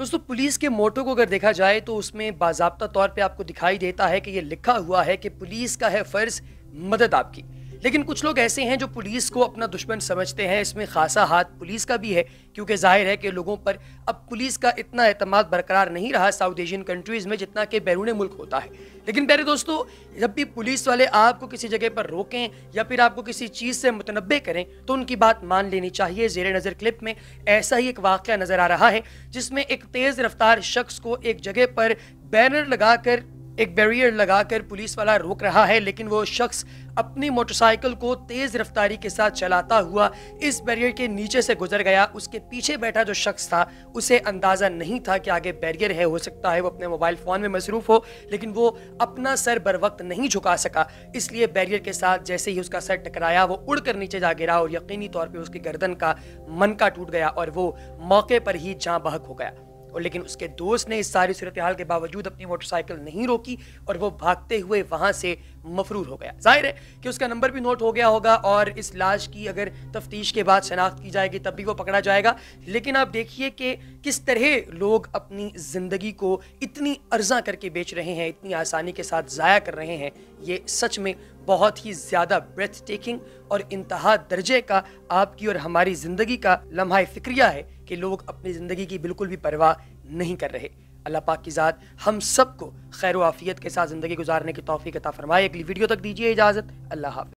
दोस्तों पुलिस के मोटो को अगर देखा जाए तो उसमें बाजाबता तौर पे आपको दिखाई देता है कि ये लिखा हुआ है कि पुलिस का है फ़र्ज़ मदद आपकी लेकिन कुछ लोग ऐसे हैं जो पुलिस को अपना दुश्मन समझते हैं इसमें खासा हाथ पुलिस का भी है क्योंकि जाहिर है कि लोगों पर अब पुलिस का इतना अतमाद बरकरार नहीं रहा साउथ एशियन कंट्रीज़ में जितना कि बैरून मुल्क होता है लेकिन प्यारे दोस्तों जब भी पुलिस वाले आपको किसी जगह पर रोकें या फिर आपको किसी चीज़ से मुतनबे करें तो उनकी बात मान लेनी चाहिए जेर नज़र क्लिप में ऐसा ही एक वाक़ नज़र आ रहा है जिसमें एक तेज़ रफ्तार शख्स को एक जगह पर बैनर लगाकर एक बैरियर लगाकर पुलिस वाला रोक रहा है लेकिन वो शख्स अपनी मोटरसाइकिल को तेज रफ्तारी के साथ चलाता हुआ इस बैरियर के नीचे से गुजर गया उसके पीछे बैठा जो शख्स था उसे अंदाज़ा नहीं था कि आगे बैरियर है हो सकता है वो अपने मोबाइल फ़ोन में मसरूफ़ हो लेकिन वो अपना सर बर वक्त नहीं झुका सका इसलिए बैरियर के साथ जैसे ही उसका सर टकराया वो उड़ कर नीचे जा गिरा और यकीनी तौर पर उसकी गर्दन का मन का टूट गया और वो मौके पर ही जहाँ बहक हो गया और लेकिन उसके दोस्त ने इस सारी सूरत हाल के बावजूद अपनी मोटरसाइकिल नहीं रोकी और वो भागते हुए वहाँ से मफरूर हो गया जाहिर है कि उसका नंबर भी नोट हो गया होगा और इस लाश की अगर तफ्तीश के बाद शनाख्त की जाएगी तब भी वो पकड़ा जाएगा लेकिन आप देखिए कि किस तरह लोग अपनी ज़िंदगी को इतनी अर्जा करके बेच रहे हैं इतनी आसानी के साथ ज़ाया कर रहे हैं ये सच में बहुत ही ज़्यादा ब्रेथ टेकिंग और इंतहा दर्जे का आपकी और हमारी ज़िंदगी का लम्हा फिक्रिया है कि लोग अपनी ज़िंदगी की बिल्कुल भी परवाह नहीं कर रहे अल्लाह पाक की ज़ात हम सबको खैर वाफ़ियत के साथ ज़िंदगी गुजारने की तोफ़ी अता फरमाए अगली वीडियो तक दीजिए इजाज़त अल्लाह हाफ़